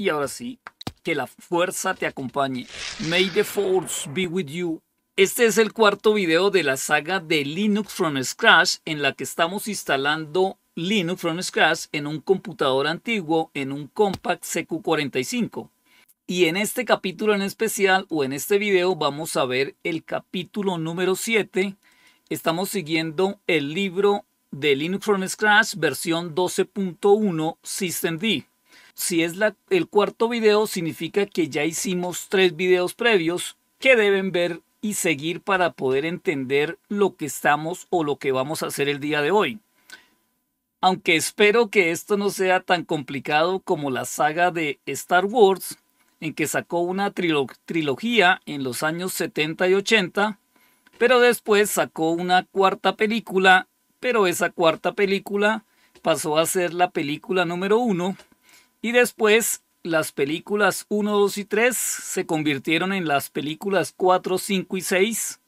Y ahora sí, que la fuerza te acompañe. May the force be with you. Este es el cuarto video de la saga de Linux from Scratch en la que estamos instalando Linux from Scratch en un computador antiguo en un Compact CQ45. Y en este capítulo en especial o en este video vamos a ver el capítulo número 7. Estamos siguiendo el libro de Linux from Scratch versión 12.1 systemd. Si es el cuarto video, significa que ya hicimos tres videos previos que deben ver y seguir para poder entender lo que estamos o lo que vamos a hacer el día de hoy. Aunque espero que esto no sea tan complicado como la saga de Star Wars, en que sacó una trilogía en los años 70 y 80, pero después sacó una cuarta película, pero esa cuarta película pasó a ser la película número uno y después las películas 1, 2 y 3 se convirtieron en las películas 4, 5 y 6.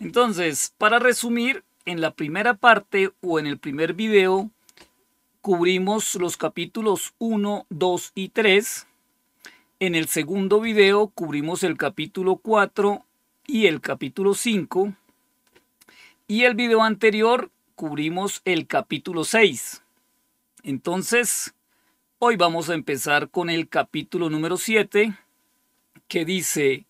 Entonces, para resumir, en la primera parte o en el primer video cubrimos los capítulos 1, 2 y 3. En el segundo video cubrimos el capítulo 4 y el capítulo 5. Y el video anterior cubrimos el capítulo 6. Entonces, Hoy vamos a empezar con el capítulo número 7 que dice,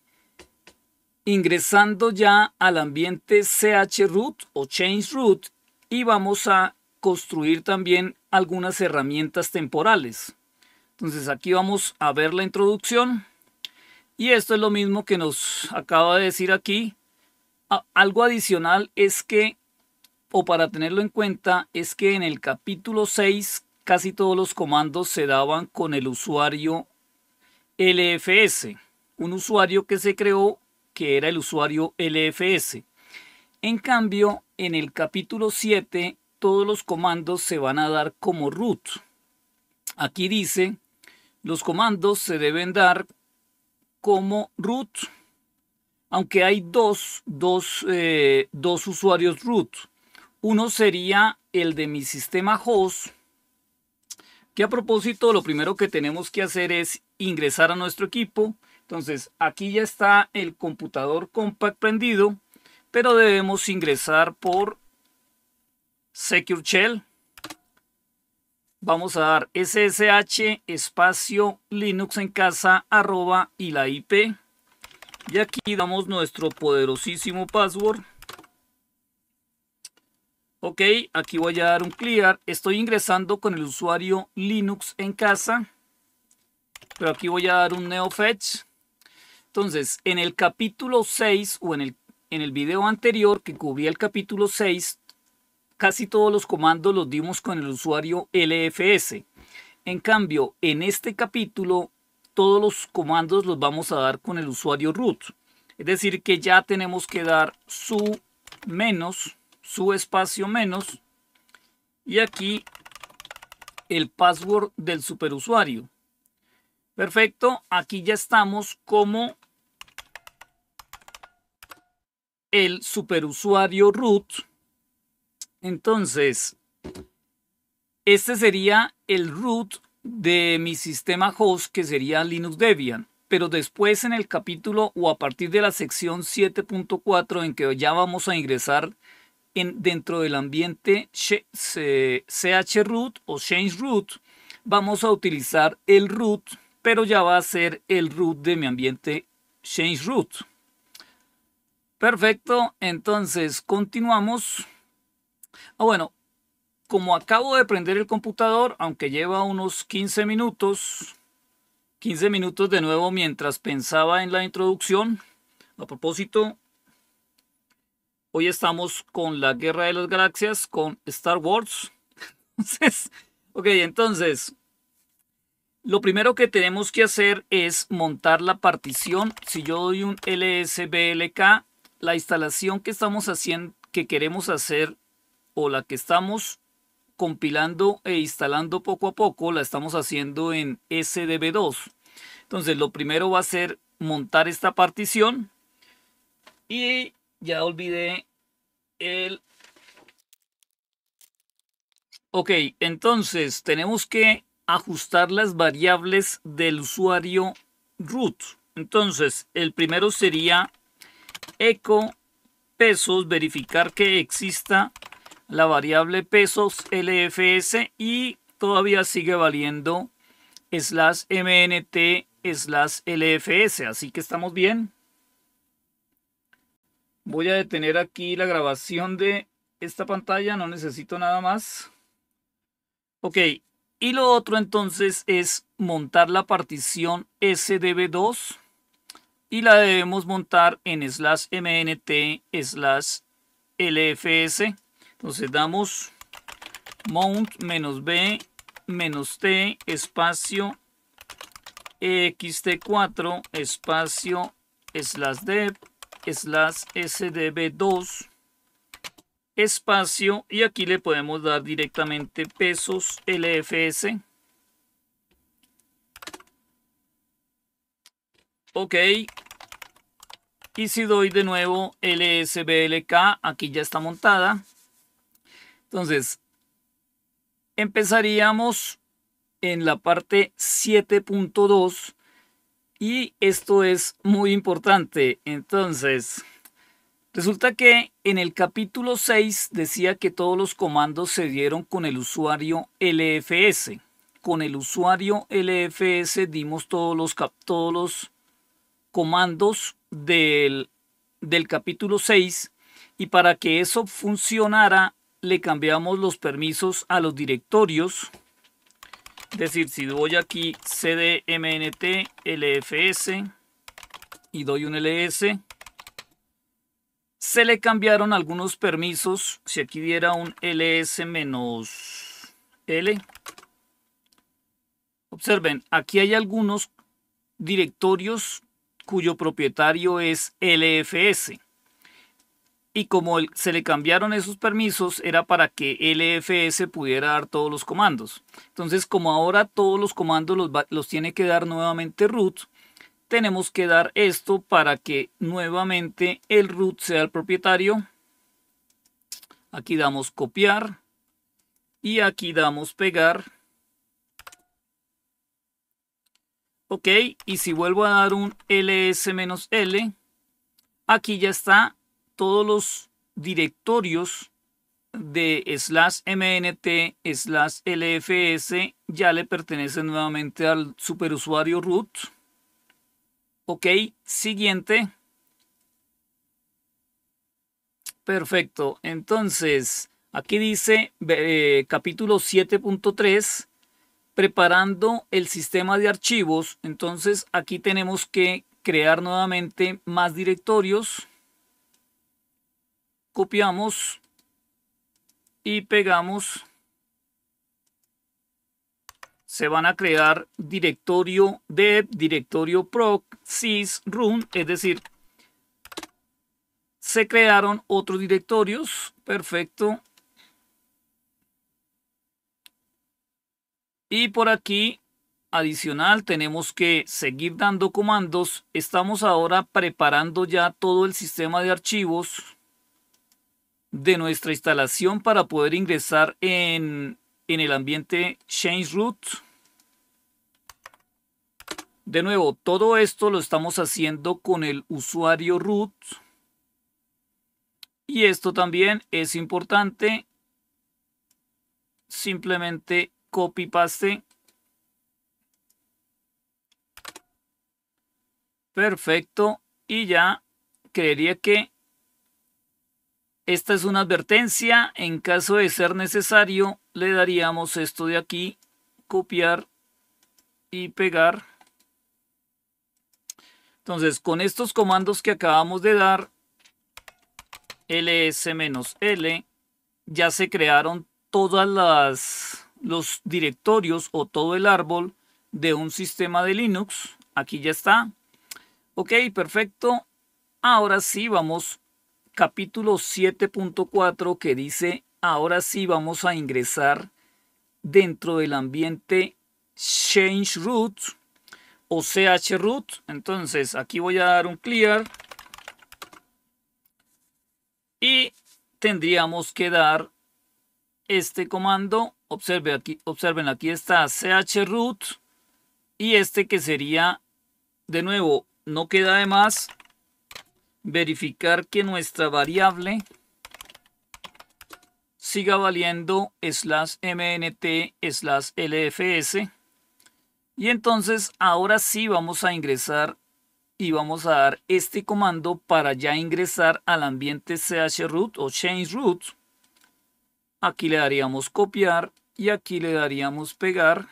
ingresando ya al ambiente chroot o change root, y vamos a construir también algunas herramientas temporales. Entonces aquí vamos a ver la introducción y esto es lo mismo que nos acaba de decir aquí. Algo adicional es que, o para tenerlo en cuenta, es que en el capítulo 6 casi todos los comandos se daban con el usuario LFS, un usuario que se creó que era el usuario LFS. En cambio, en el capítulo 7, todos los comandos se van a dar como root. Aquí dice, los comandos se deben dar como root, aunque hay dos, dos eh, usuarios root. Uno sería el de mi sistema host y a propósito, lo primero que tenemos que hacer es ingresar a nuestro equipo. Entonces, aquí ya está el computador Compact prendido, pero debemos ingresar por Secure Shell. Vamos a dar ssh espacio linux en casa arroba y la IP. Y aquí damos nuestro poderosísimo password. Ok, aquí voy a dar un clear. Estoy ingresando con el usuario Linux en casa. Pero aquí voy a dar un NeoFetch. Entonces, en el capítulo 6 o en el, en el video anterior que cubría el capítulo 6, casi todos los comandos los dimos con el usuario LFS. En cambio, en este capítulo, todos los comandos los vamos a dar con el usuario root. Es decir, que ya tenemos que dar su menos su espacio menos y aquí el password del superusuario. Perfecto, aquí ya estamos como el superusuario root. Entonces, este sería el root de mi sistema host que sería Linux Debian. Pero después en el capítulo o a partir de la sección 7.4 en que ya vamos a ingresar en, dentro del ambiente CH root o change root, vamos a utilizar el root, pero ya va a ser el root de mi ambiente change root. Perfecto, entonces continuamos. Ah, bueno, como acabo de prender el computador, aunque lleva unos 15 minutos, 15 minutos de nuevo mientras pensaba en la introducción, a propósito, Hoy estamos con la Guerra de las Galaxias, con Star Wars. Entonces, ok, entonces, lo primero que tenemos que hacer es montar la partición. Si yo doy un LSBLK, la instalación que estamos haciendo, que queremos hacer, o la que estamos compilando e instalando poco a poco, la estamos haciendo en SDB2. Entonces, lo primero va a ser montar esta partición y ya olvidé el... Ok, entonces tenemos que ajustar las variables del usuario root. Entonces, el primero sería eco pesos, verificar que exista la variable pesos LFS y todavía sigue valiendo slash mnt slash LFS. Así que estamos bien. Voy a detener aquí la grabación de esta pantalla, no necesito nada más. Ok, y lo otro entonces es montar la partición SDB2 y la debemos montar en slash mnt slash lfs. Entonces damos mount menos b menos t espacio xt4 espacio slash dev slash sdb2 espacio y aquí le podemos dar directamente pesos lfs ok y si doy de nuevo lsblk aquí ya está montada entonces empezaríamos en la parte 7.2 y esto es muy importante. Entonces, resulta que en el capítulo 6 decía que todos los comandos se dieron con el usuario LFS. Con el usuario LFS dimos todos los, todos los comandos del, del capítulo 6 y para que eso funcionara le cambiamos los permisos a los directorios decir, si voy aquí cdmnt lfs y doy un ls, se le cambiaron algunos permisos. Si aquí diera un ls-l, observen, aquí hay algunos directorios cuyo propietario es lfs y como se le cambiaron esos permisos era para que LFS pudiera dar todos los comandos. Entonces como ahora todos los comandos los, tiene que dar nuevamente root, tenemos que dar esto para que nuevamente el root sea el propietario. Aquí damos copiar y aquí damos pegar. Ok, y si vuelvo a dar un ls-l, aquí ya está todos los directorios de slash mnt slash lfs ya le pertenecen nuevamente al superusuario root. Ok, siguiente. Perfecto, entonces aquí dice eh, capítulo 7.3 preparando el sistema de archivos. Entonces aquí tenemos que crear nuevamente más directorios copiamos y pegamos. Se van a crear directorio dev, directorio proc, sys, run, es decir, se crearon otros directorios. Perfecto. Y por aquí, adicional, tenemos que seguir dando comandos. Estamos ahora preparando ya todo el sistema de archivos de nuestra instalación para poder ingresar en, el ambiente change root. De nuevo, todo esto lo estamos haciendo con el usuario root. Y esto también es importante. Simplemente copy paste. Perfecto. Y ya creería que esta es una advertencia. En caso de ser necesario, le daríamos esto de aquí, copiar y pegar. Entonces, con estos comandos que acabamos de dar, ls-l, ya se crearon todas las los directorios o todo el árbol de un sistema de Linux. Aquí ya está. Ok, perfecto. Ahora sí vamos capítulo 7.4 que dice, ahora sí vamos a ingresar dentro del ambiente change root o ch root. Entonces aquí voy a dar un clear y tendríamos que dar este comando. Observen aquí, observen aquí está ch root y este que sería de nuevo no queda de más verificar que nuestra variable siga valiendo slash mnt slash lfs. Y entonces ahora sí vamos a ingresar y vamos a dar este comando para ya ingresar al ambiente chroot o change root. Aquí le daríamos copiar y aquí le daríamos pegar.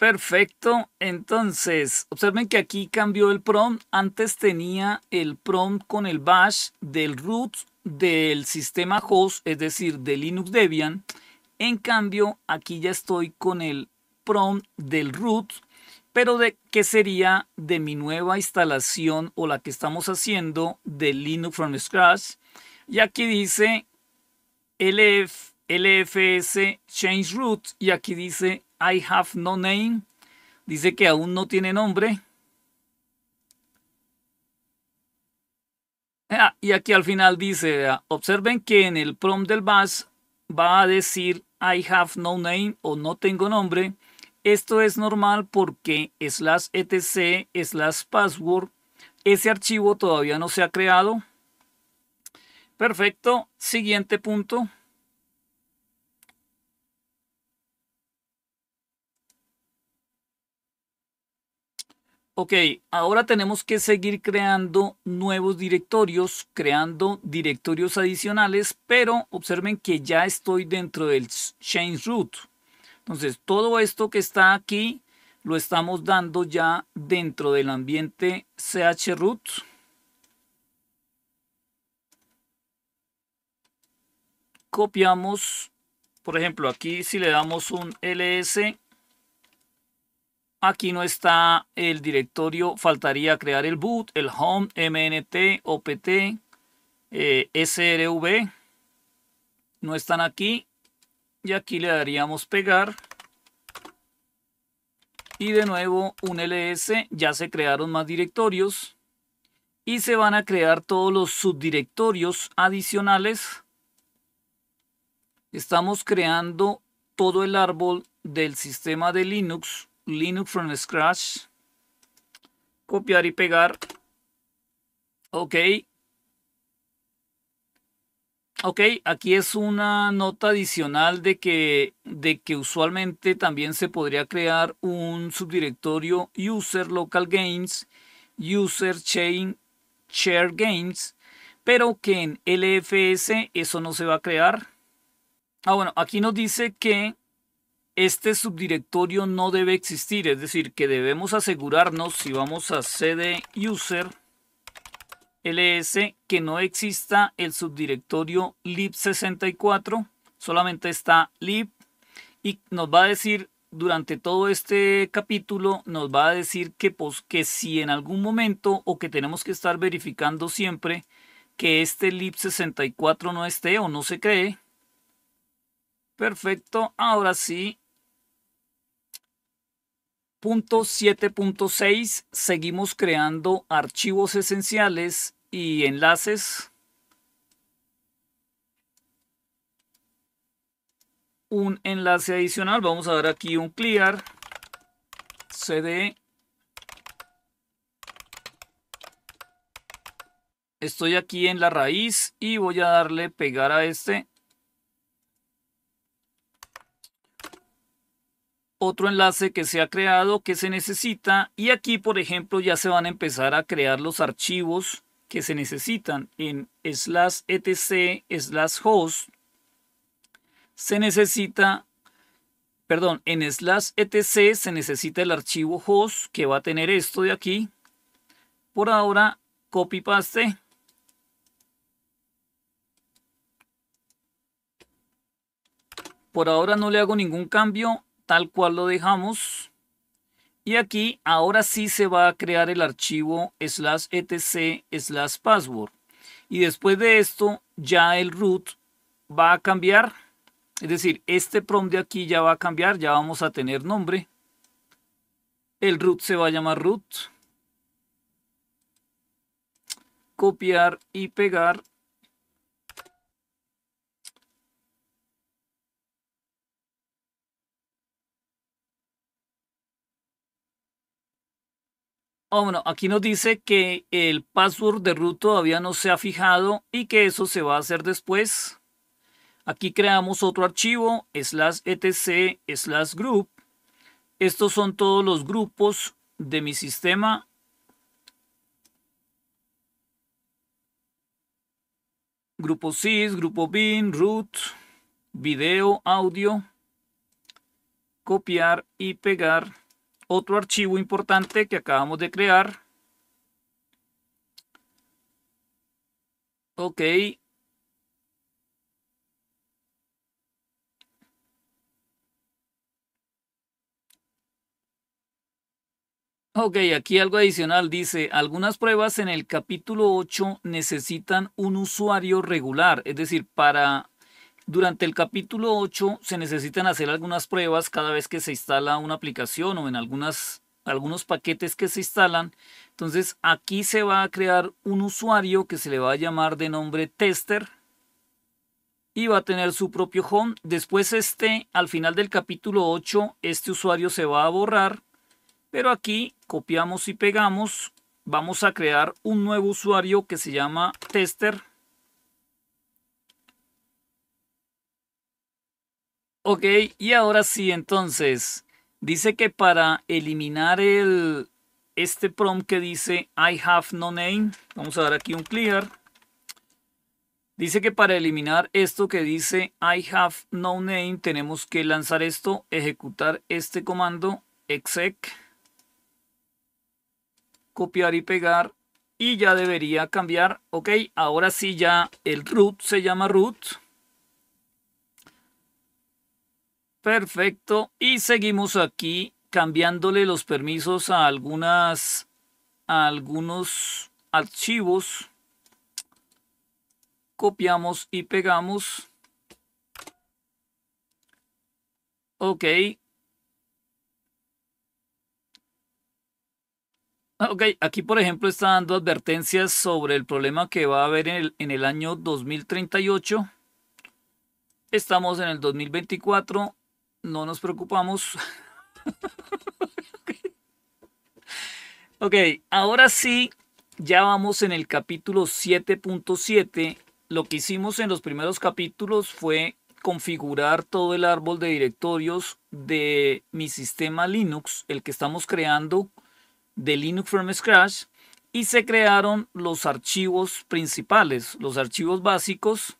Perfecto. Entonces, observen que aquí cambió el prompt. Antes tenía el prompt con el bash del root del sistema host, es decir, de Linux Debian. En cambio, aquí ya estoy con el prompt del root, pero de qué sería de mi nueva instalación o la que estamos haciendo de Linux from scratch. Y aquí dice LFS change root y aquí dice I have no name. Dice que aún no tiene nombre. Ah, y aquí al final dice, ah, observen que en el prompt del bus va a decir I have no name o no tengo nombre. Esto es normal porque slash etc slash password, ese archivo todavía no se ha creado. Perfecto, siguiente punto. Ok, ahora tenemos que seguir creando nuevos directorios, creando directorios adicionales, pero observen que ya estoy dentro del change root. Entonces, todo esto que está aquí lo estamos dando ya dentro del ambiente chroot. Copiamos, por ejemplo, aquí si le damos un ls Aquí no está el directorio, faltaría crear el boot, el home, mnt, opt, eh, srv. No están aquí. Y aquí le daríamos pegar. Y de nuevo un ls, ya se crearon más directorios. Y se van a crear todos los subdirectorios adicionales. Estamos creando todo el árbol del sistema de Linux Linux from scratch. Copiar y pegar. Ok. Ok, aquí es una nota adicional de que, de que usualmente también se podría crear un subdirectorio user local games, user chain share games, pero que en LFS eso no se va a crear. Ah, bueno, aquí nos dice que este subdirectorio no debe existir, es decir, que debemos asegurarnos si vamos a cd user ls que no exista el subdirectorio lib64, solamente está lib y nos va a decir durante todo este capítulo nos va a decir que, pues, que si en algún momento o que tenemos que estar verificando siempre que este lib64 no esté o no se cree. Perfecto, ahora sí Punto 7.6 seguimos creando archivos esenciales y enlaces. Un enlace adicional, vamos a dar aquí un clear cd. Estoy aquí en la raíz y voy a darle pegar a este otro enlace que se ha creado que se necesita y aquí por ejemplo ya se van a empezar a crear los archivos que se necesitan en slash etc slash host se necesita perdón en slash etc se necesita el archivo host que va a tener esto de aquí por ahora copy paste por ahora no le hago ningún cambio tal cual lo dejamos. Y aquí ahora sí se va a crear el archivo slash etc slash password. Y después de esto ya el root va a cambiar. Es decir, este prompt de aquí ya va a cambiar, ya vamos a tener nombre. El root se va a llamar root. Copiar y pegar Oh, bueno, aquí nos dice que el password de root todavía no se ha fijado y que eso se va a hacer después. Aquí creamos otro archivo, slash etc, slash group. Estos son todos los grupos de mi sistema. Grupo sys, grupo bin, root, video, audio. Copiar y pegar otro archivo importante que acabamos de crear. Ok. Ok, aquí algo adicional. Dice, algunas pruebas en el capítulo 8 necesitan un usuario regular. Es decir, para durante el capítulo 8 se necesitan hacer algunas pruebas cada vez que se instala una aplicación o en algunos paquetes que se instalan. Entonces aquí se va a crear un usuario que se le va a llamar de nombre tester y va a tener su propio home. Después este, al final del capítulo 8, este usuario se va a borrar. Pero aquí copiamos y pegamos. Vamos a crear un nuevo usuario que se llama tester Ok, y ahora sí, entonces, dice que para eliminar el, este prompt que dice I have no name, vamos a dar aquí un clear. Dice que para eliminar esto que dice I have no name, tenemos que lanzar esto, ejecutar este comando, exec, copiar y pegar, y ya debería cambiar. Ok, ahora sí ya el root se llama root. Perfecto. Y seguimos aquí cambiándole los permisos a algunas a algunos archivos. Copiamos y pegamos. Ok. Ok, aquí por ejemplo está dando advertencias sobre el problema que va a haber en el, en el año 2038. Estamos en el 2024 no nos preocupamos. ok, ahora sí, ya vamos en el capítulo 7.7. Lo que hicimos en los primeros capítulos fue configurar todo el árbol de directorios de mi sistema Linux, el que estamos creando de Linux from scratch, y se crearon los archivos principales, los archivos básicos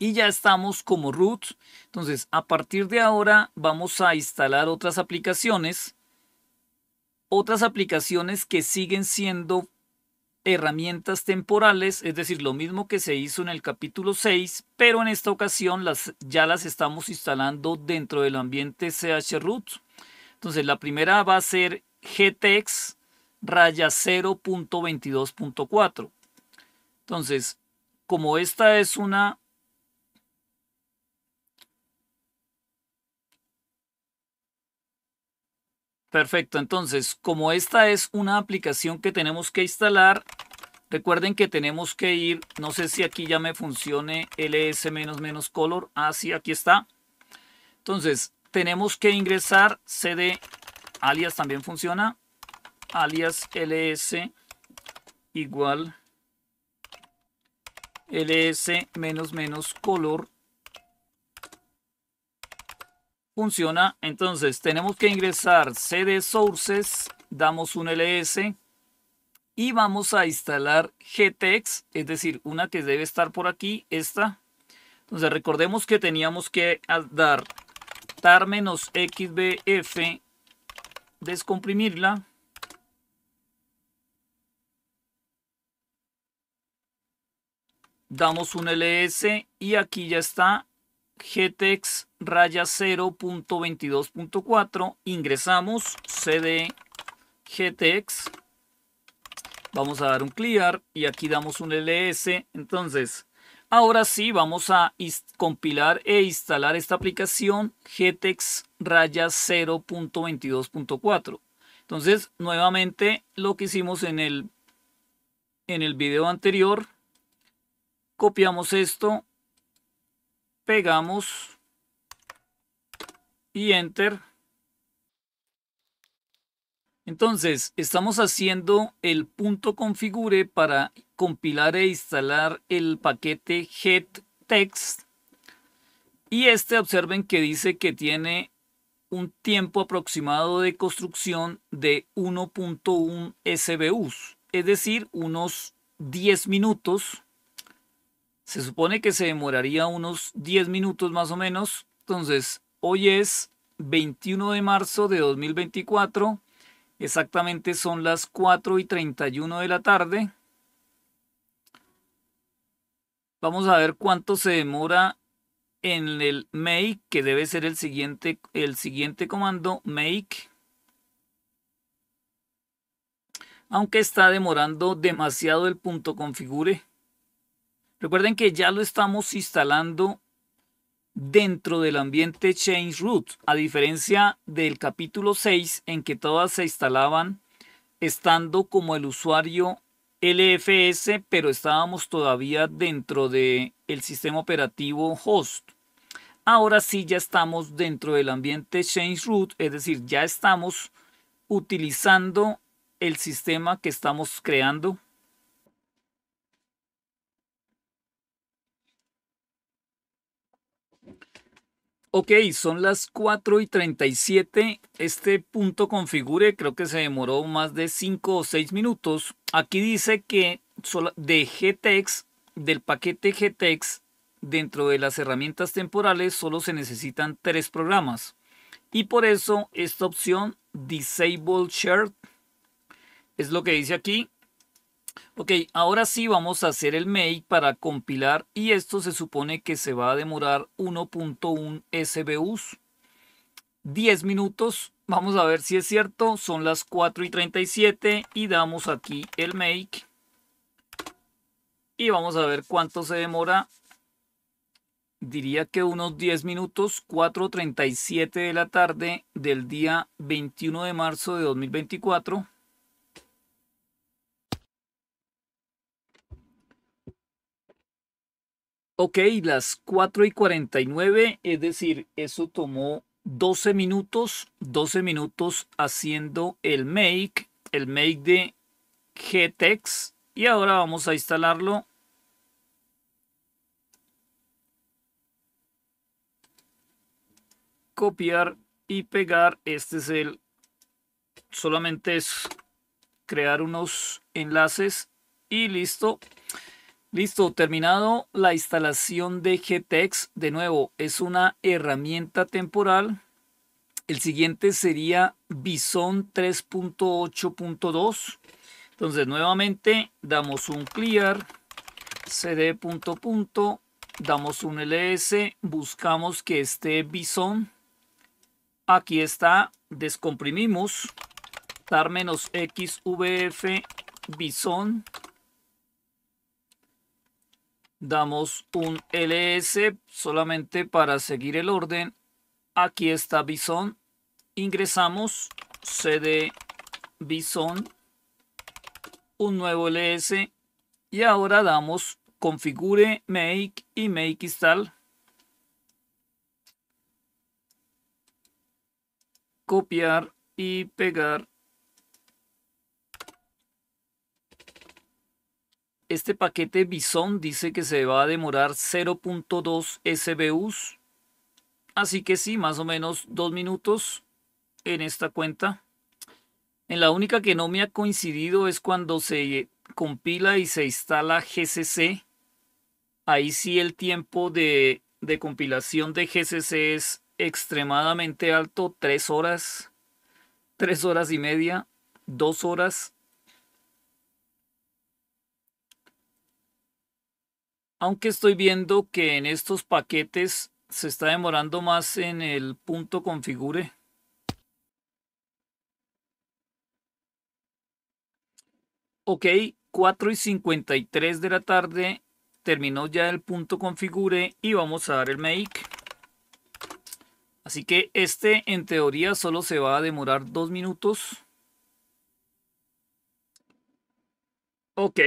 y ya estamos como root. Entonces, a partir de ahora vamos a instalar otras aplicaciones, otras aplicaciones que siguen siendo herramientas temporales, es decir, lo mismo que se hizo en el capítulo 6, pero en esta ocasión las, ya las estamos instalando dentro del ambiente chroot. Entonces, la primera va a ser gtex raya 0.22.4. Entonces, como esta es una Perfecto, entonces como esta es una aplicación que tenemos que instalar, recuerden que tenemos que ir, no sé si aquí ya me funcione ls-color, ah sí, aquí está. Entonces tenemos que ingresar cd alias también funciona, alias ls igual ls-color funciona. Entonces tenemos que ingresar CD Sources, damos un LS y vamos a instalar GTX, es decir, una que debe estar por aquí, esta. Entonces recordemos que teníamos que dar tar-xbf, descomprimirla. Damos un LS y aquí ya está GTX raya 0.22.4. Ingresamos CD GTX. Vamos a dar un clear y aquí damos un LS. Entonces, ahora sí vamos a compilar e instalar esta aplicación GTX raya 0.22.4. Entonces, nuevamente lo que hicimos en el, en el video anterior, copiamos esto, pegamos y enter. Entonces, estamos haciendo el punto configure para compilar e instalar el paquete getText. Y este observen que dice que tiene un tiempo aproximado de construcción de 1.1 SBUs, es decir, unos 10 minutos se supone que se demoraría unos 10 minutos más o menos. Entonces, hoy es 21 de marzo de 2024. Exactamente son las 4 y 31 de la tarde. Vamos a ver cuánto se demora en el make, que debe ser el siguiente, el siguiente comando, make. Aunque está demorando demasiado el punto configure. Recuerden que ya lo estamos instalando dentro del ambiente change root, a diferencia del capítulo 6 en que todas se instalaban estando como el usuario LFS, pero estábamos todavía dentro del sistema operativo host. Ahora sí ya estamos dentro del ambiente change root, es decir, ya estamos utilizando el sistema que estamos creando Ok, son las 4 y 37. Este punto configure, creo que se demoró más de 5 o 6 minutos. Aquí dice que de GTX, del paquete GTX, dentro de las herramientas temporales solo se necesitan 3 programas. Y por eso esta opción Disable Shared es lo que dice aquí. Ok, ahora sí vamos a hacer el make para compilar y esto se supone que se va a demorar 1.1 SBUs. 10 minutos. Vamos a ver si es cierto. Son las 4 y 37 y damos aquí el make. Y vamos a ver cuánto se demora. Diría que unos 10 minutos, 4.37 de la tarde del día 21 de marzo de 2024. Ok, las 4 y 49, es decir, eso tomó 12 minutos, 12 minutos haciendo el make, el make de GTEx. Y ahora vamos a instalarlo. Copiar y pegar. Este es el... Solamente es crear unos enlaces y listo. Listo, terminado la instalación de GTEx. De nuevo, es una herramienta temporal. El siguiente sería Bison 3.8.2. Entonces, nuevamente, damos un clear, cd. Punto, punto, damos un ls, buscamos que esté Bison. Aquí está, descomprimimos, tar-xvf Bison damos un ls solamente para seguir el orden. Aquí está bison. Ingresamos cd bison, un nuevo ls y ahora damos configure make y make install. Copiar y pegar Este paquete Bison dice que se va a demorar 0.2 SBUs. Así que sí, más o menos dos minutos en esta cuenta. En la única que no me ha coincidido es cuando se compila y se instala GCC. Ahí sí el tiempo de, compilación de GCC es extremadamente alto, tres horas, tres horas y media, dos horas, Aunque estoy viendo que en estos paquetes se está demorando más en el punto configure. Ok, 4 y 53 de la tarde. Terminó ya el punto configure y vamos a dar el make. Así que este en teoría solo se va a demorar dos minutos. Ok,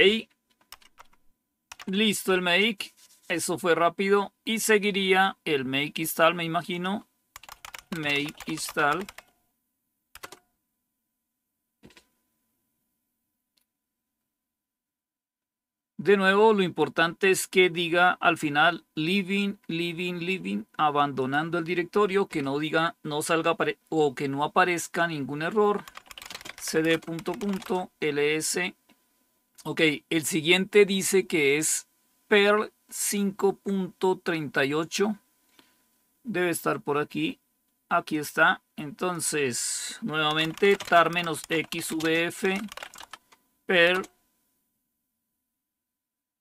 Listo el make. Eso fue rápido. Y seguiría el make install, me imagino. Make install. De nuevo, lo importante es que diga al final living, living, living, abandonando el directorio, que no diga, no salga o que no aparezca ningún error. cd. punto punto ls Ok, el siguiente dice que es Perl 5.38. Debe estar por aquí. Aquí está. Entonces, nuevamente, tar-xvf, Perl,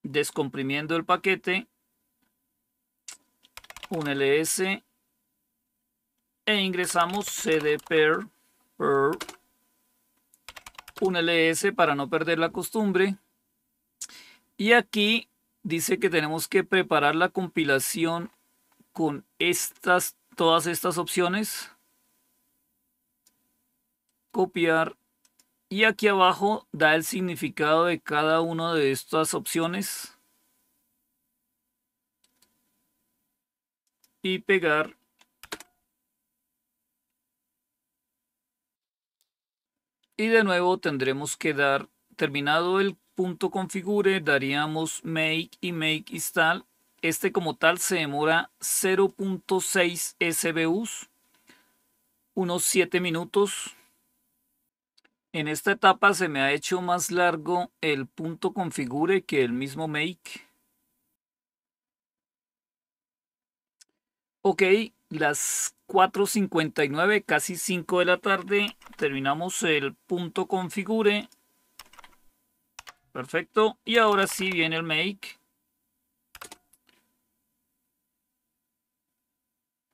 descomprimiendo el paquete, un ls, e ingresamos cd perl, perl un ls para no perder la costumbre. Y aquí dice que tenemos que preparar la compilación con estas, todas estas opciones. Copiar. Y aquí abajo da el significado de cada una de estas opciones. Y pegar. y de nuevo tendremos que dar terminado el punto configure daríamos make y make install este como tal se demora 0.6 SBUs unos 7 minutos en esta etapa se me ha hecho más largo el punto configure que el mismo make ok las 4.59, casi 5 de la tarde. Terminamos el punto configure. Perfecto. Y ahora sí viene el make.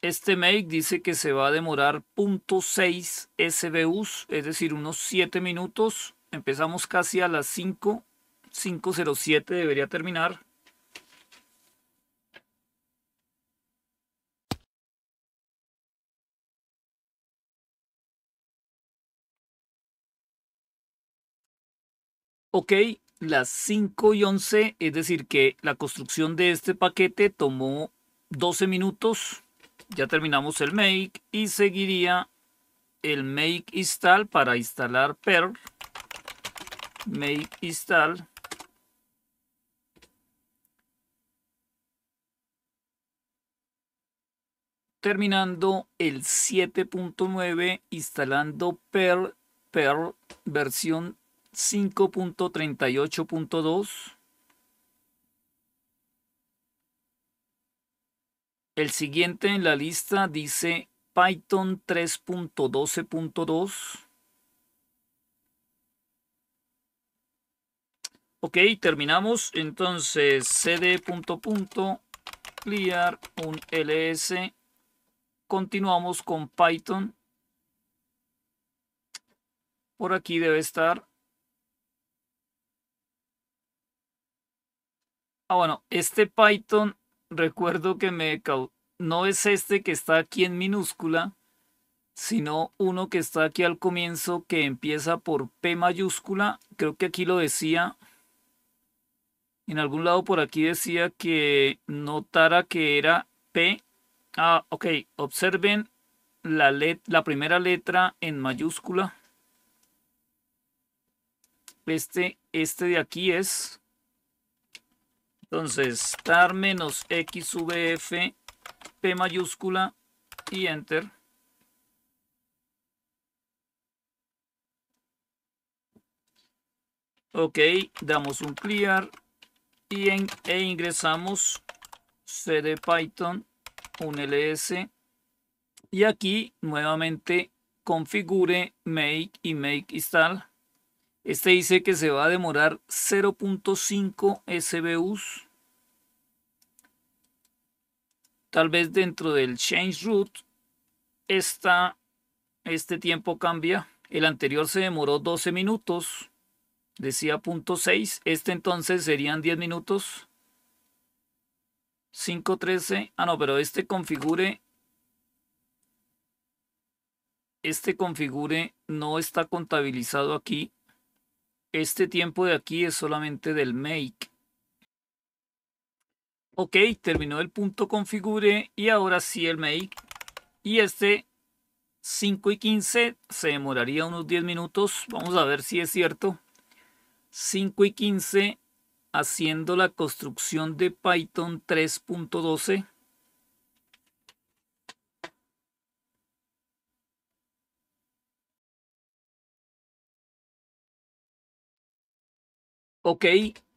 Este make dice que se va a demorar .6 SBUs, es decir, unos 7 minutos. Empezamos casi a las 5. 5.07 debería terminar. Ok, las 5 y 11, es decir, que la construcción de este paquete tomó 12 minutos. Ya terminamos el make y seguiría el make install para instalar perl. Make install. Terminando el 7.9 instalando perl, perl versión 5.38.2. El siguiente en la lista dice Python 3.12.2. Ok, terminamos. Entonces, cd. Punto, punto, un ls. Continuamos con Python. Por aquí debe estar Ah, bueno, este Python, recuerdo que me no es este que está aquí en minúscula, sino uno que está aquí al comienzo que empieza por P mayúscula. Creo que aquí lo decía. En algún lado por aquí decía que notara que era P. Ah, ok. Observen la, la primera letra en mayúscula. Este, este de aquí es entonces, tar menos x p mayúscula y enter. Ok, damos un clear y en, e ingresamos cd python un ls y aquí nuevamente configure make y make install este dice que se va a demorar 0.5 SBUs. Tal vez dentro del change root este tiempo cambia. El anterior se demoró 12 minutos, decía 0.6. Este entonces serían 10 minutos. 5.13. Ah, no, pero este configure este configure no está contabilizado aquí este tiempo de aquí es solamente del make. Ok, terminó el punto configure y ahora sí el make. Y este 5 y 15 se demoraría unos 10 minutos. Vamos a ver si es cierto. 5 y 15 haciendo la construcción de Python 3.12. Ok,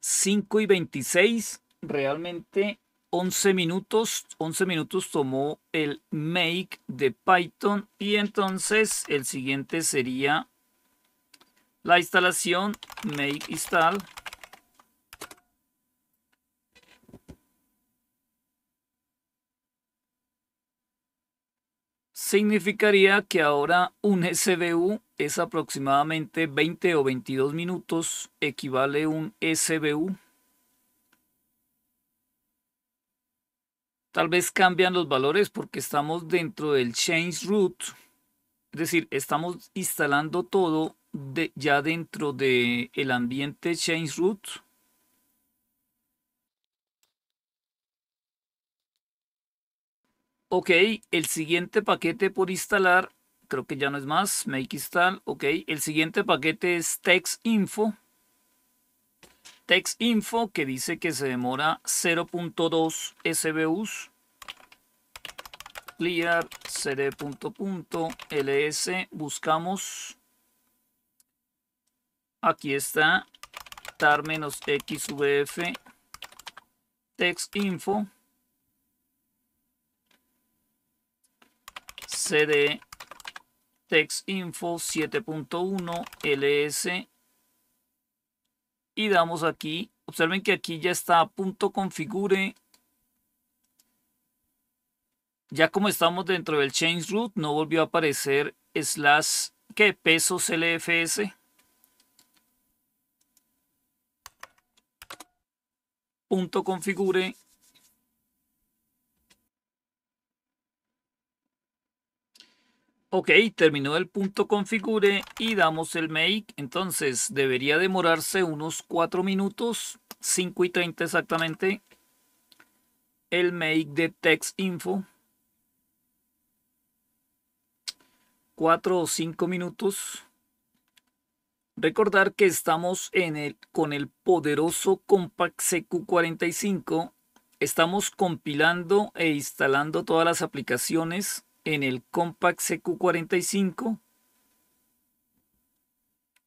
5 y 26, realmente 11 minutos, 11 minutos tomó el make de Python y entonces el siguiente sería la instalación make install significaría que ahora un SBU es aproximadamente 20 o 22 minutos, equivale a un SBU. Tal vez cambian los valores porque estamos dentro del change root, es decir, estamos instalando todo ya dentro del el ambiente change root. Ok, el siguiente paquete por instalar creo que ya no es más. Make install, ok. El siguiente paquete es textinfo. Textinfo que dice que se demora 0.2 SBUs. Clear cd.ls. Buscamos. Aquí está. tar-xvf textinfo cd textinfo 7.1 ls y damos aquí, observen que aquí ya está punto configure. Ya como estamos dentro del change root, no volvió a aparecer slash que pesos LFS. Punto configure Ok, terminó el punto configure y damos el make. Entonces debería demorarse unos 4 minutos, 5 y 30 exactamente. El make de text info. 4 o 5 minutos. Recordar que estamos en el, con el poderoso Compact CQ45. Estamos compilando e instalando todas las aplicaciones en el Compact CQ45,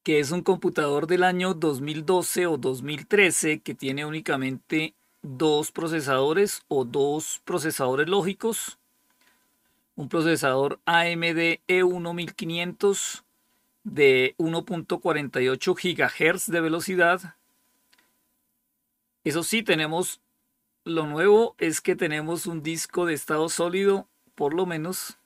que es un computador del año 2012 o 2013 que tiene únicamente dos procesadores o dos procesadores lógicos, un procesador AMD e 1500 de 1.48 GHz de velocidad. Eso sí, tenemos lo nuevo es que tenemos un disco de estado sólido por lo menos.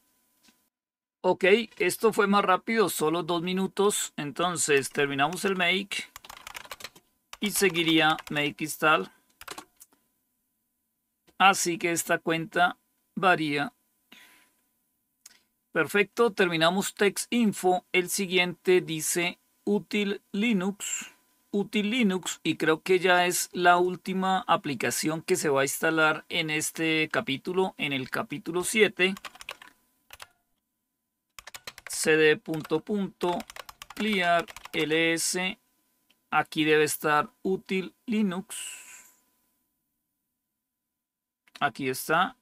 Ok, esto fue más rápido, solo dos minutos. Entonces terminamos el make. Y seguiría make install. Así que esta cuenta varía. Perfecto, terminamos text info. El siguiente dice útil Linux. Util Linux y creo que ya es la última aplicación que se va a instalar en este capítulo, en el capítulo 7. cd ls aquí debe estar Util linux aquí está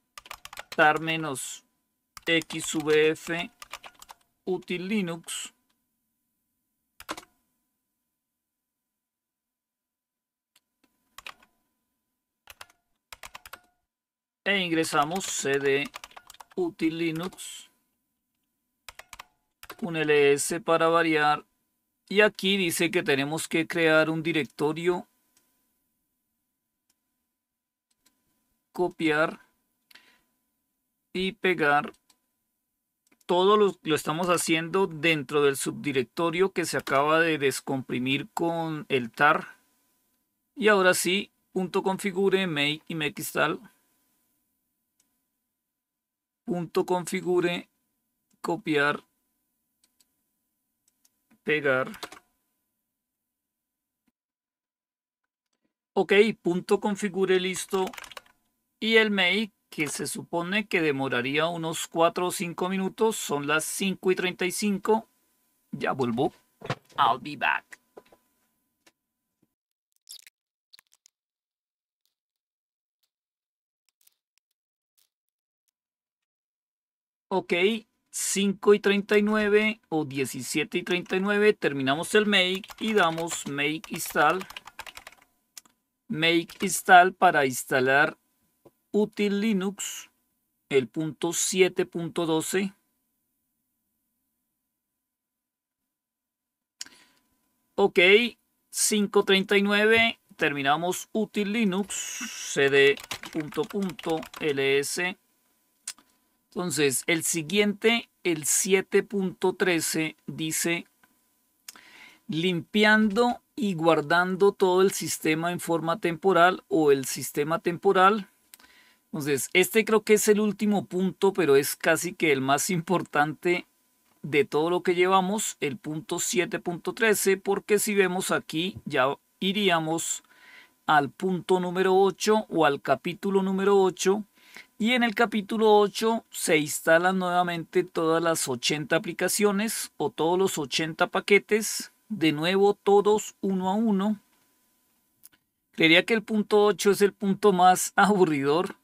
tar-xvf Util linux e ingresamos cd util linux un ls para variar y aquí dice que tenemos que crear un directorio copiar y pegar todo lo, estamos haciendo dentro del subdirectorio que se acaba de descomprimir con el tar. Y ahora sí, punto configure, make y make install punto configure, copiar, pegar. Ok, punto configure listo. Y el make que se supone que demoraría unos 4 o 5 minutos. Son las 5 y 35. Ya vuelvo. I'll be back. ok, 5 y 39 o 17 y 39, terminamos el make y damos make install, make install para instalar útil Linux, el punto 7.12. Ok, 539, terminamos útil Linux, cd.ls entonces, el siguiente, el 7.13, dice, limpiando y guardando todo el sistema en forma temporal o el sistema temporal. Entonces, este creo que es el último punto, pero es casi que el más importante de todo lo que llevamos, el punto 7.13, porque si vemos aquí, ya iríamos al punto número 8 o al capítulo número 8, y en el capítulo 8 se instalan nuevamente todas las 80 aplicaciones o todos los 80 paquetes, de nuevo todos uno a uno. Creería que el punto 8 es el punto más aburridor,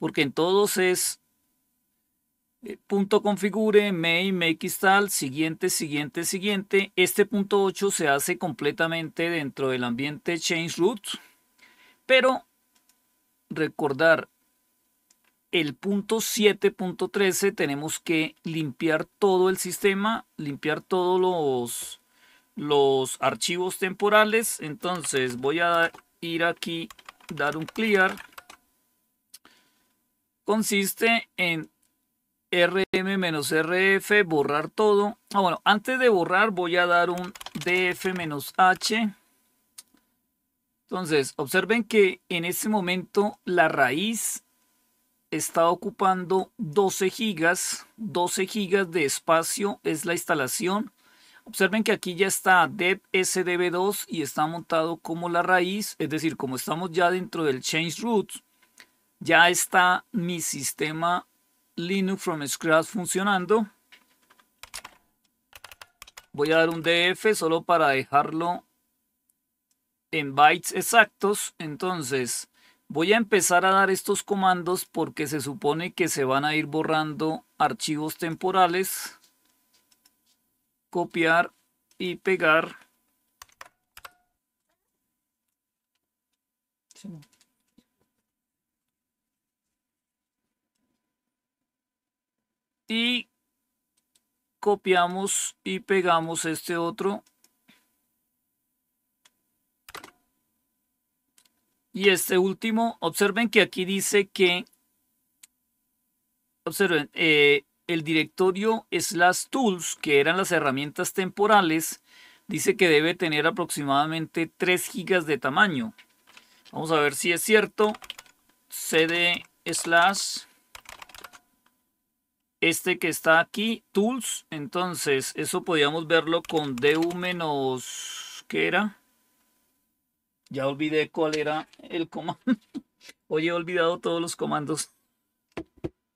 porque en todos es eh, punto configure, main, make install, siguiente, siguiente, siguiente. Este punto 8 se hace completamente dentro del ambiente change root, pero recordar el punto 7.13 tenemos que limpiar todo el sistema, limpiar todos los, los archivos temporales. Entonces voy a ir aquí, dar un clear. Consiste en rm-rf, borrar todo. Ah, bueno, antes de borrar voy a dar un df-h. Entonces, observen que en este momento la raíz está ocupando 12 gigas, 12 gigas de espacio es la instalación. Observen que aquí ya está dev sdb2 y está montado como la raíz, es decir, como estamos ya dentro del change root, ya está mi sistema Linux from scratch funcionando. Voy a dar un df e solo para dejarlo en bytes exactos. Entonces, Voy a empezar a dar estos comandos porque se supone que se van a ir borrando archivos temporales. Copiar y pegar. Y copiamos y pegamos este otro Y este último, observen que aquí dice que, observen, eh, el directorio slash tools, que eran las herramientas temporales, dice que debe tener aproximadamente 3 gigas de tamaño. Vamos a ver si es cierto. CD slash este que está aquí, tools. Entonces, eso podíamos verlo con du menos, ¿qué era? Ya olvidé cuál era el comando. Hoy he olvidado todos los comandos.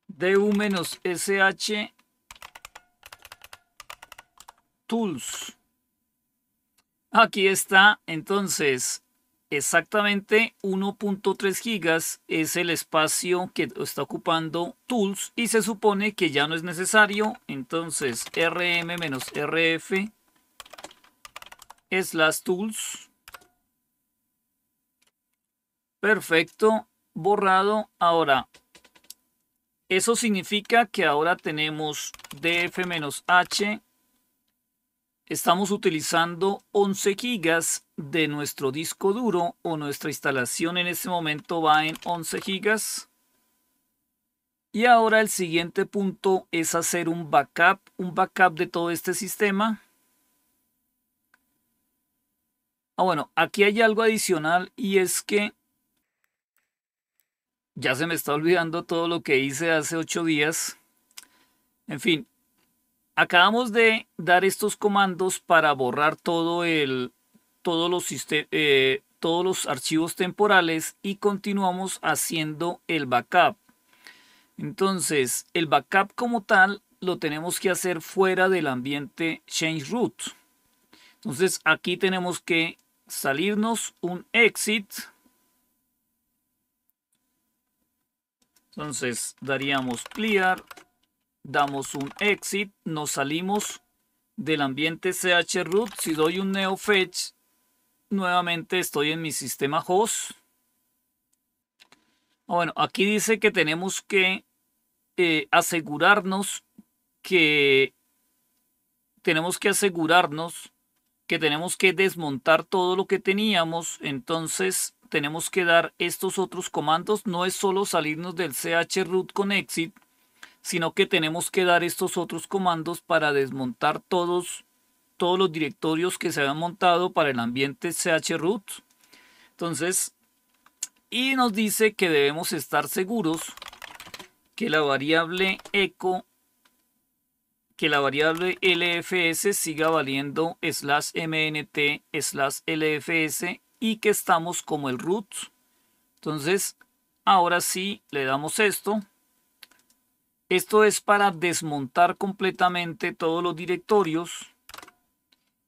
du-sh tools. Aquí está, entonces, exactamente 1.3 gigas es el espacio que está ocupando tools y se supone que ya no es necesario. Entonces, rm-rf slash tools Perfecto, borrado. Ahora, eso significa que ahora tenemos df-h. Estamos utilizando 11 gigas de nuestro disco duro o nuestra instalación en este momento va en 11 gigas. Y ahora el siguiente punto es hacer un backup, un backup de todo este sistema. Ah, bueno, aquí hay algo adicional y es que ya se me está olvidando todo lo que hice hace ocho días. En fin, acabamos de dar estos comandos para borrar todo el, todos, los eh, todos los archivos temporales y continuamos haciendo el backup. Entonces, el backup como tal lo tenemos que hacer fuera del ambiente change root. Entonces, aquí tenemos que salirnos un exit Entonces daríamos clear, damos un exit, nos salimos del ambiente chroot. Si doy un neo fetch, nuevamente estoy en mi sistema host. Ah, bueno, aquí dice que tenemos que eh, asegurarnos que tenemos que asegurarnos que tenemos que desmontar todo lo que teníamos. Entonces tenemos que dar estos otros comandos. No es solo salirnos del chroot con exit, sino que tenemos que dar estos otros comandos para desmontar todos, todos los directorios que se habían montado para el ambiente chroot. Entonces, y nos dice que debemos estar seguros que la variable echo, que la variable LFS siga valiendo slash mnt slash LFS y que estamos como el root. Entonces, ahora sí le damos esto. Esto es para desmontar completamente todos los directorios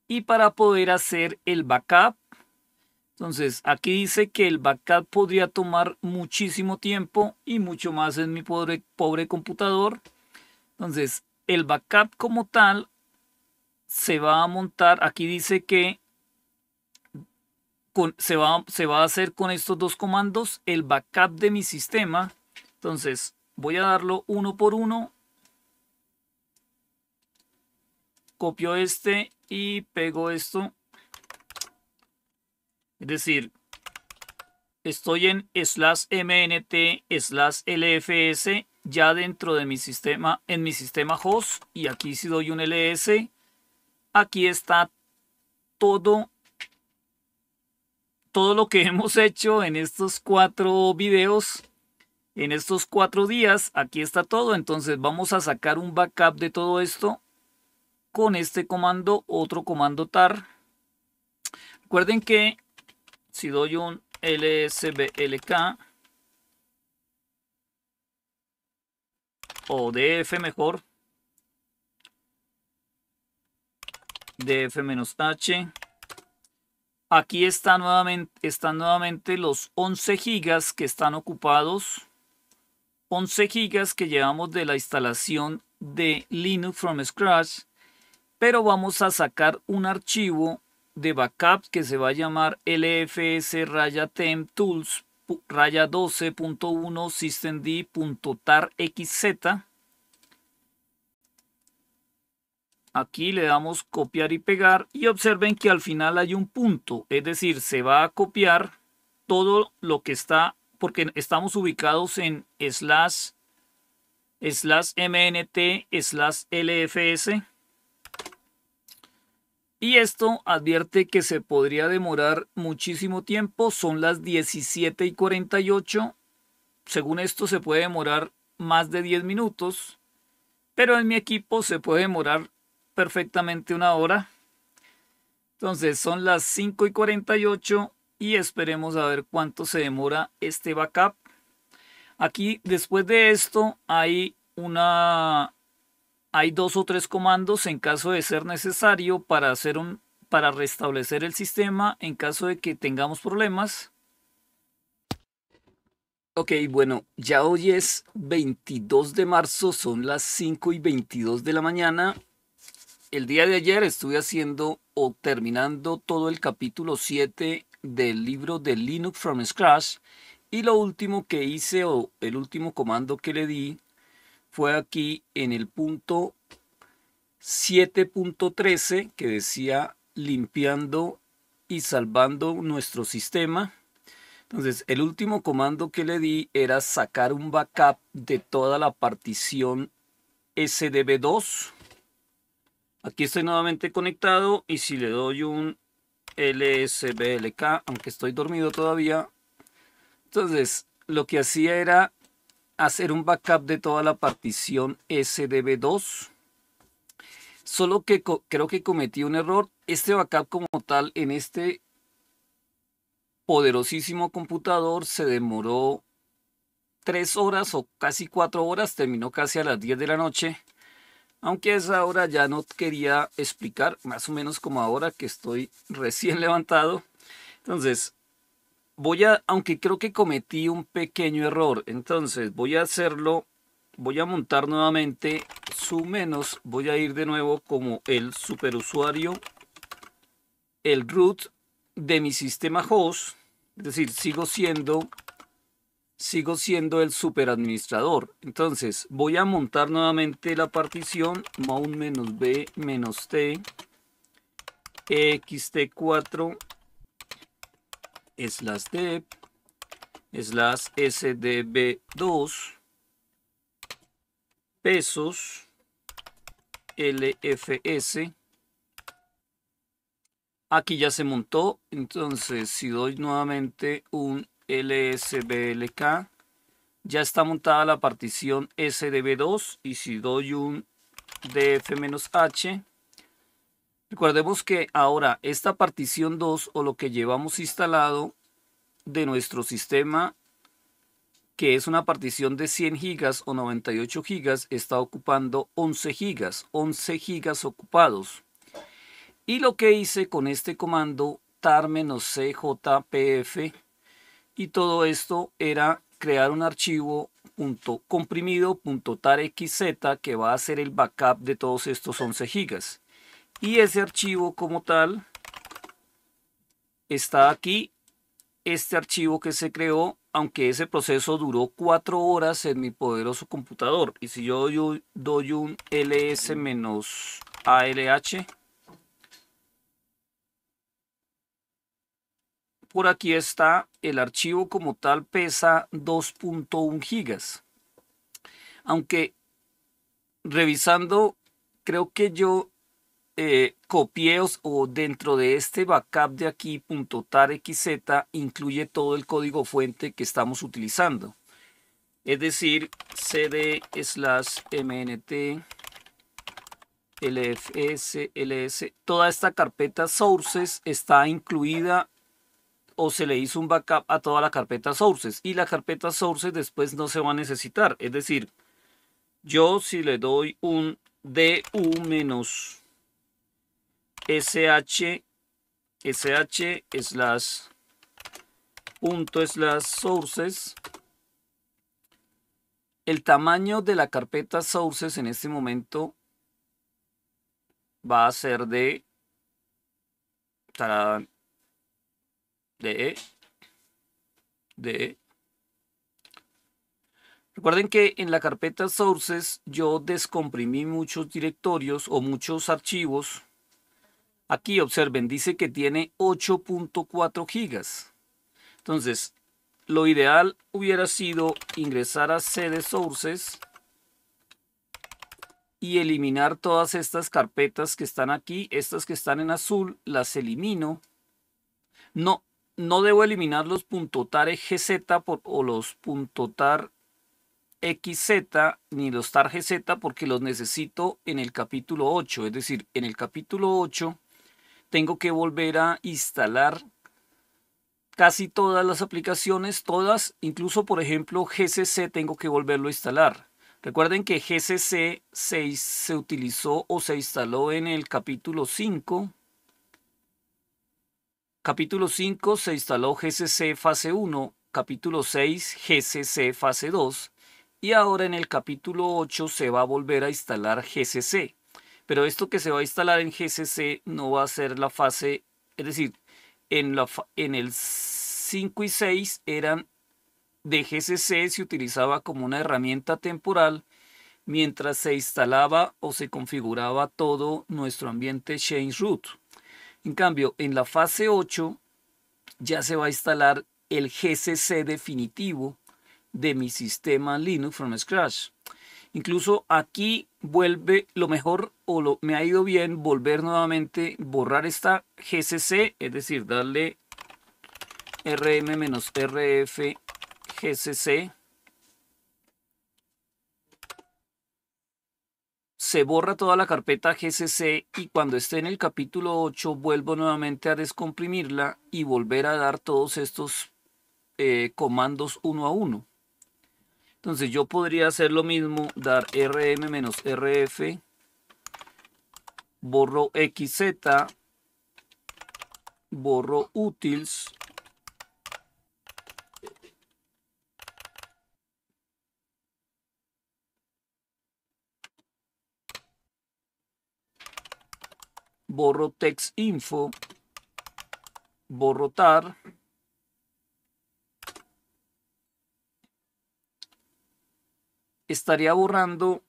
y para poder hacer el backup. Entonces, aquí dice que el backup podría tomar muchísimo tiempo y mucho más en mi pobre, pobre computador. Entonces, el backup como tal se va a montar. Aquí dice que se, va, se va a hacer con estos dos comandos el backup de mi sistema. Entonces voy a darlo uno por uno. Copio este y pego esto. Es decir, estoy en slash mnt slash lfs ya dentro de mi sistema, en mi sistema host. Y aquí si doy un ls, aquí está todo todo lo que hemos hecho en estos cuatro videos, en estos cuatro días. Aquí está todo. Entonces vamos a sacar un backup de todo esto con este comando, otro comando tar. Recuerden que si doy un lsblk o df mejor, df-h Aquí están nuevamente, nuevamente los 11 gigas que están ocupados. 11 gigas que llevamos de la instalación de Linux from scratch. Pero vamos a sacar un archivo de backup que se va a llamar lfs raya e tools 12.1 systemd.tarxz Aquí le damos copiar y pegar y observen que al final hay un punto, es decir, se va a copiar todo lo que está, porque estamos ubicados en slash, slash mnt, slash lfs. Y esto advierte que se podría demorar muchísimo tiempo, son las 17 y 48. Según esto se puede demorar más de 10 minutos, pero en mi equipo se puede demorar perfectamente una hora. Entonces son las 5 y 48 y esperemos a ver cuánto se demora este backup. Aquí después de esto hay una hay dos o tres comandos en caso de ser necesario para hacer un para restablecer el sistema en caso de que tengamos problemas. Ok, bueno, ya hoy es 22 de marzo, son las 5 y 22 de la mañana el día de ayer estuve haciendo o terminando todo el capítulo 7 del libro de Linux from Scratch y lo último que hice o el último comando que le di fue aquí en el punto 7.13 que decía limpiando y salvando nuestro sistema. Entonces, el último comando que le di era sacar un backup de toda la partición SDB2 Aquí estoy nuevamente conectado y si le doy un LSBLK, aunque estoy dormido todavía, entonces lo que hacía era hacer un backup de toda la partición SDB2. Solo que creo que cometí un error. Este backup como tal en este poderosísimo computador se demoró tres horas o casi cuatro horas. Terminó casi a las 10 de la noche. Aunque a esa hora ya no quería explicar, más o menos como ahora que estoy recién levantado. Entonces, voy a, aunque creo que cometí un pequeño error, entonces voy a hacerlo, voy a montar nuevamente su menos, voy a ir de nuevo como el superusuario, el root de mi sistema host, es decir, sigo siendo sigo siendo el superadministrador. Entonces voy a montar nuevamente la partición mount menos b menos t xt4 slash dep slash sdb2 pesos lfs aquí ya se montó entonces si doy nuevamente un lsblk ya está montada la partición sdb2 y si doy un df-h recordemos que ahora esta partición 2 o lo que llevamos instalado de nuestro sistema que es una partición de 100 gigas o 98 gigas está ocupando 11 gigas 11 gigas ocupados y lo que hice con este comando tar-cjpf y todo esto era crear un archivo xz que va a ser el backup de todos estos 11 gigas. Y ese archivo como tal está aquí. Este archivo que se creó, aunque ese proceso duró 4 horas en mi poderoso computador. Y si yo doy un ls-alh, por aquí está, el archivo como tal pesa 2.1 gigas. Aunque revisando, creo que yo eh, copié o dentro de este backup de aquí, xz, incluye todo el código fuente que estamos utilizando. Es decir, cd slash mnt LFS, LS, toda esta carpeta sources está incluida o se le hizo un backup a toda la carpeta sources y la carpeta sources después no se va a necesitar. Es decir, yo si le doy un du-sh sh slash punto slash sources el tamaño de la carpeta sources en este momento va a ser de DE, e, DE. E. Recuerden que en la carpeta sources yo descomprimí muchos directorios o muchos archivos. Aquí observen, dice que tiene 8.4 gigas. Entonces, lo ideal hubiera sido ingresar a CD sources y eliminar todas estas carpetas que están aquí. Estas que están en azul, las elimino. No, no debo eliminar los .tar.gz GZ o los tar XZ ni los tar GZ porque los necesito en el capítulo 8. Es decir, en el capítulo 8 tengo que volver a instalar casi todas las aplicaciones, todas, incluso por ejemplo GCC tengo que volverlo a instalar. Recuerden que GCC 6 se utilizó o se instaló en el capítulo 5 Capítulo 5 se instaló GCC fase 1, capítulo 6 GCC fase 2 y ahora en el capítulo 8 se va a volver a instalar GCC. Pero esto que se va a instalar en GCC no va a ser la fase, es decir, en, la, en el 5 y 6 eran de GCC, se utilizaba como una herramienta temporal mientras se instalaba o se configuraba todo nuestro ambiente Change Root. En cambio, en la fase 8 ya se va a instalar el GCC definitivo de mi sistema Linux from scratch. Incluso aquí vuelve lo mejor o me ha ido bien volver nuevamente, borrar esta GCC, es decir, darle rm-rf gcc se borra toda la carpeta GCC y cuando esté en el capítulo 8 vuelvo nuevamente a descomprimirla y volver a dar todos estos eh, comandos uno a uno. Entonces yo podría hacer lo mismo, dar rm-rf, borro xz, borro utils, borro text info, borro tar, estaría borrando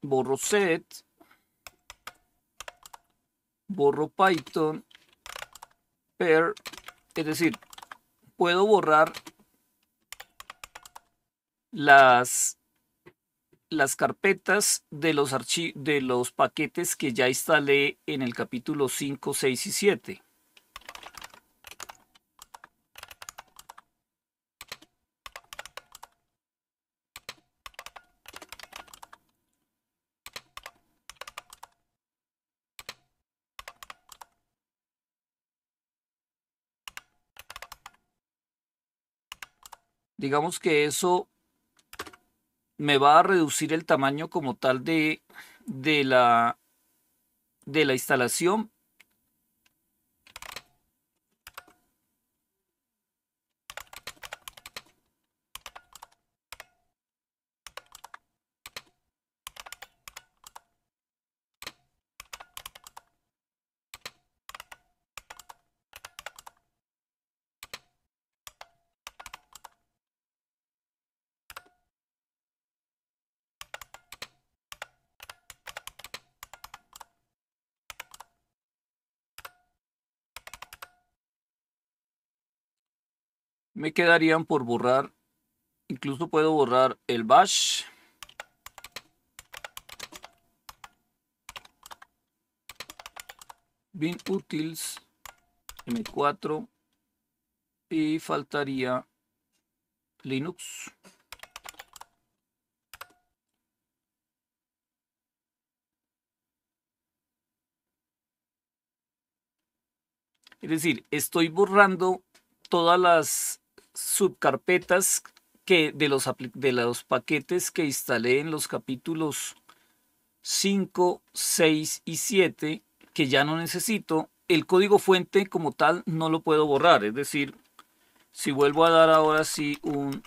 borro set, borro python, per es decir, puedo borrar las las carpetas de los, de los paquetes que ya instalé en el capítulo 5, 6 y 7. Digamos que eso me va a reducir el tamaño como tal de, de, la, de la instalación, me quedarían por borrar. Incluso puedo borrar el bash. Bin utils M4 y faltaría Linux. Es decir, estoy borrando todas las subcarpetas que de los, de los paquetes que instalé en los capítulos 5, 6 y 7 que ya no necesito, el código fuente como tal no lo puedo borrar. Es decir, si vuelvo a dar ahora sí un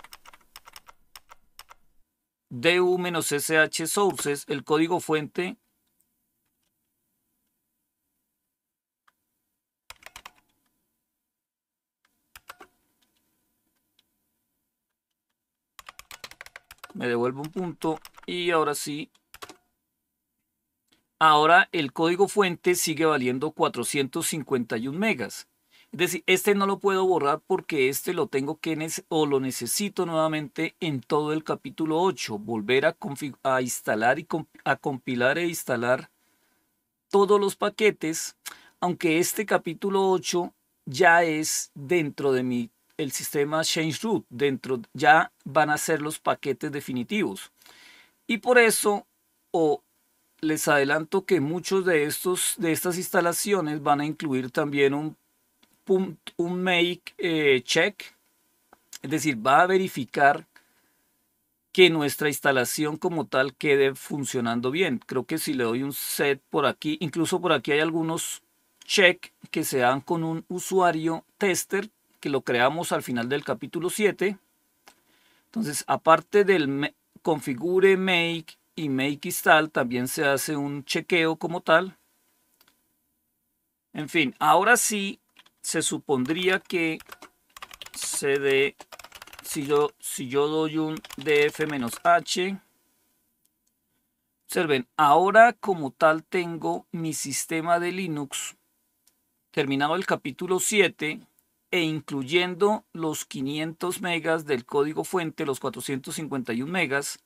du-sh sources, el código fuente me devuelvo un punto y ahora sí. Ahora el código fuente sigue valiendo 451 megas. Es decir, este no lo puedo borrar porque este lo tengo que o lo necesito nuevamente en todo el capítulo 8. Volver a, a instalar y a compilar e instalar todos los paquetes, aunque este capítulo 8 ya es dentro de mi el sistema Change Root. Dentro ya van a ser los paquetes definitivos. Y por eso, o les adelanto que muchos de, estos, de estas instalaciones van a incluir también un, un make eh, check. Es decir, va a verificar que nuestra instalación como tal quede funcionando bien. Creo que si le doy un set por aquí, incluso por aquí hay algunos check que se dan con un usuario tester lo creamos al final del capítulo 7. Entonces, aparte del configure make y make install, también se hace un chequeo como tal. En fin, ahora sí se supondría que se dé, si yo, si yo doy un df-h, observen, ahora como tal tengo mi sistema de Linux terminado el capítulo 7, e incluyendo los 500 megas del código fuente, los 451 megas,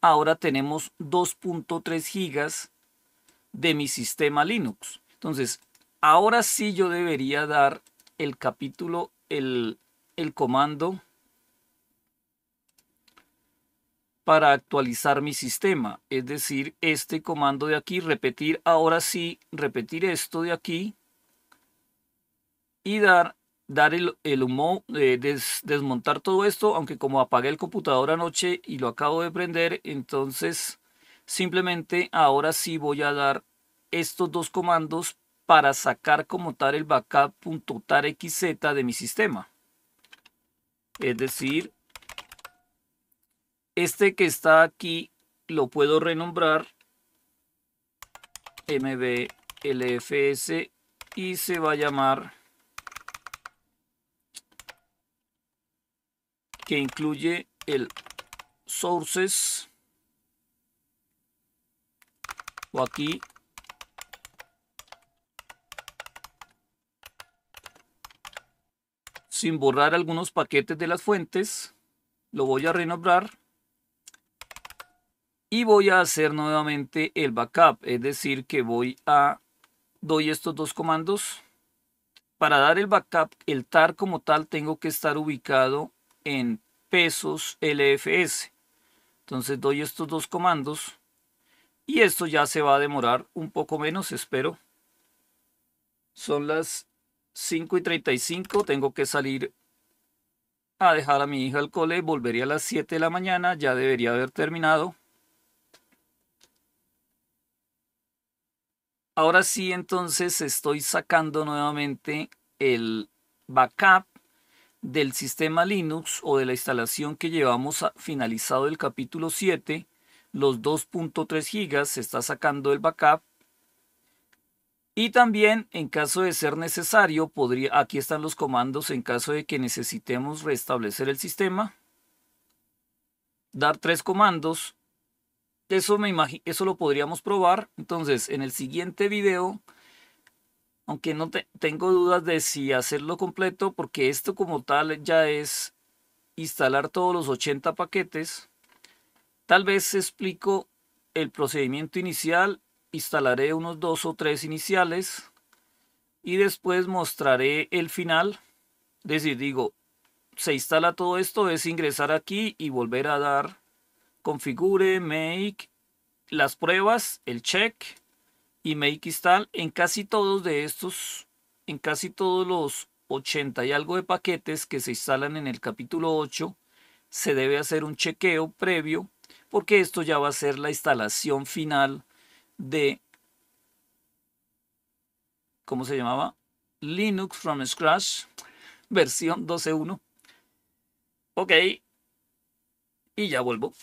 ahora tenemos 2.3 gigas de mi sistema Linux. Entonces, ahora sí yo debería dar el capítulo, el, el comando para actualizar mi sistema. Es decir, este comando de aquí, repetir ahora sí, repetir esto de aquí y dar dar el, humo, eh, de desmontar todo esto, aunque como apagué el computador anoche y lo acabo de prender, entonces simplemente ahora sí voy a dar estos dos comandos para sacar como tal el backup.tarxz de mi sistema. Es decir, este que está aquí lo puedo renombrar mblfs y se va a llamar que incluye el sources o aquí sin borrar algunos paquetes de las fuentes lo voy a renombrar y voy a hacer nuevamente el backup es decir que voy a doy estos dos comandos para dar el backup el tar como tal tengo que estar ubicado en pesos LFS. Entonces doy estos dos comandos y esto ya se va a demorar un poco menos, espero. Son las 5 y 35, tengo que salir a dejar a mi hija al cole, volvería a las 7 de la mañana, ya debería haber terminado. Ahora sí, entonces estoy sacando nuevamente el backup del sistema Linux o de la instalación que llevamos finalizado el capítulo 7, los 2.3 gigas se está sacando el backup. Y también, en caso de ser necesario, podría, aquí están los comandos en caso de que necesitemos restablecer el sistema. Dar tres comandos. Eso, me eso lo podríamos probar. Entonces, en el siguiente video aunque no tengo dudas de si hacerlo completo, porque esto como tal ya es instalar todos los 80 paquetes. Tal vez explico el procedimiento inicial, instalaré unos dos o tres iniciales y después mostraré el final. Es decir, digo, se instala todo esto, es ingresar aquí y volver a dar configure, make, las pruebas, el check y install en casi todos de estos, en casi todos los 80 y algo de paquetes que se instalan en el capítulo 8, se debe hacer un chequeo previo porque esto ya va a ser la instalación final de, ¿cómo se llamaba? Linux from scratch, versión 12.1. Ok, y ya vuelvo.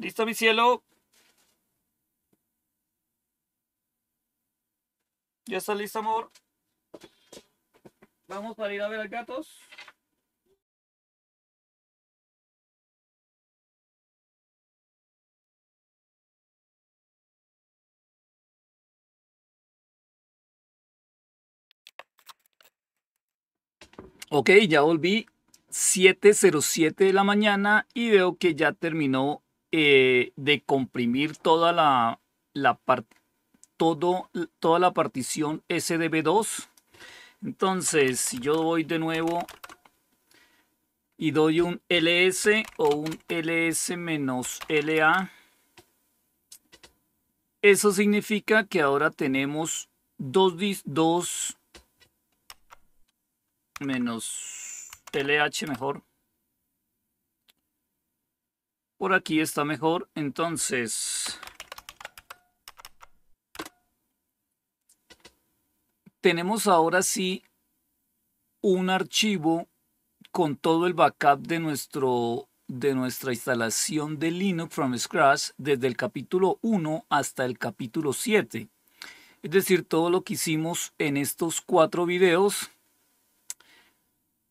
¿Listo, mi cielo? ¿Ya está listo, amor? Vamos para ir a ver a gatos. Ok, ya volví 7.07 de la mañana y veo que ya terminó eh, de comprimir toda la, la todo, toda la partición SDB2. Entonces, si yo voy de nuevo y doy un ls o un ls-la, eso significa que ahora tenemos dos, dos menos lh mejor, por aquí está mejor. Entonces, tenemos ahora sí un archivo con todo el backup de, nuestro, de nuestra instalación de Linux from scratch desde el capítulo 1 hasta el capítulo 7. Es decir, todo lo que hicimos en estos cuatro videos,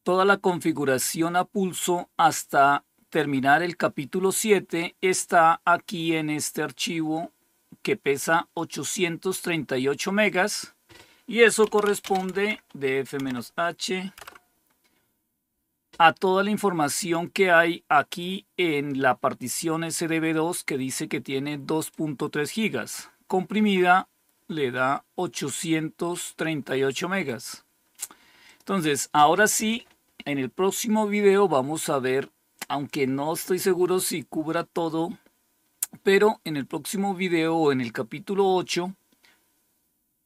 toda la configuración a pulso hasta terminar el capítulo 7 está aquí en este archivo que pesa 838 megas y eso corresponde de f-h a toda la información que hay aquí en la partición SDB2 que dice que tiene 2.3 gigas. Comprimida le da 838 megas. Entonces, ahora sí, en el próximo video vamos a ver aunque no estoy seguro si cubra todo, pero en el próximo video o en el capítulo 8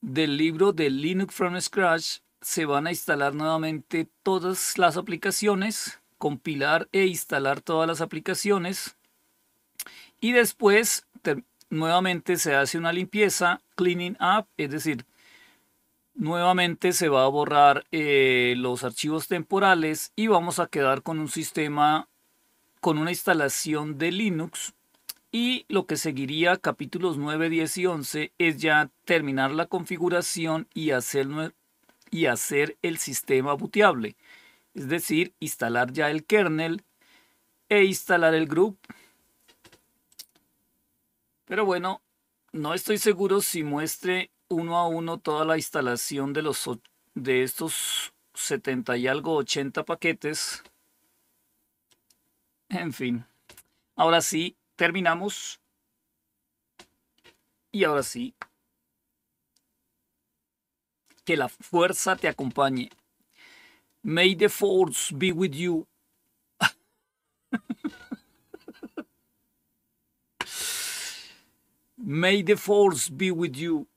del libro de Linux from Scratch se van a instalar nuevamente todas las aplicaciones, compilar e instalar todas las aplicaciones y después nuevamente se hace una limpieza, cleaning up, es decir, nuevamente se va a borrar eh, los archivos temporales y vamos a quedar con un sistema con una instalación de Linux y lo que seguiría capítulos 9, 10 y 11 es ya terminar la configuración y hacer, y hacer el sistema booteable. Es decir, instalar ya el kernel e instalar el group. Pero bueno, no estoy seguro si muestre uno a uno toda la instalación de, los, de estos 70 y algo 80 paquetes. En fin. Ahora sí, terminamos. Y ahora sí. Que la fuerza te acompañe. May the force be with you. May the force be with you.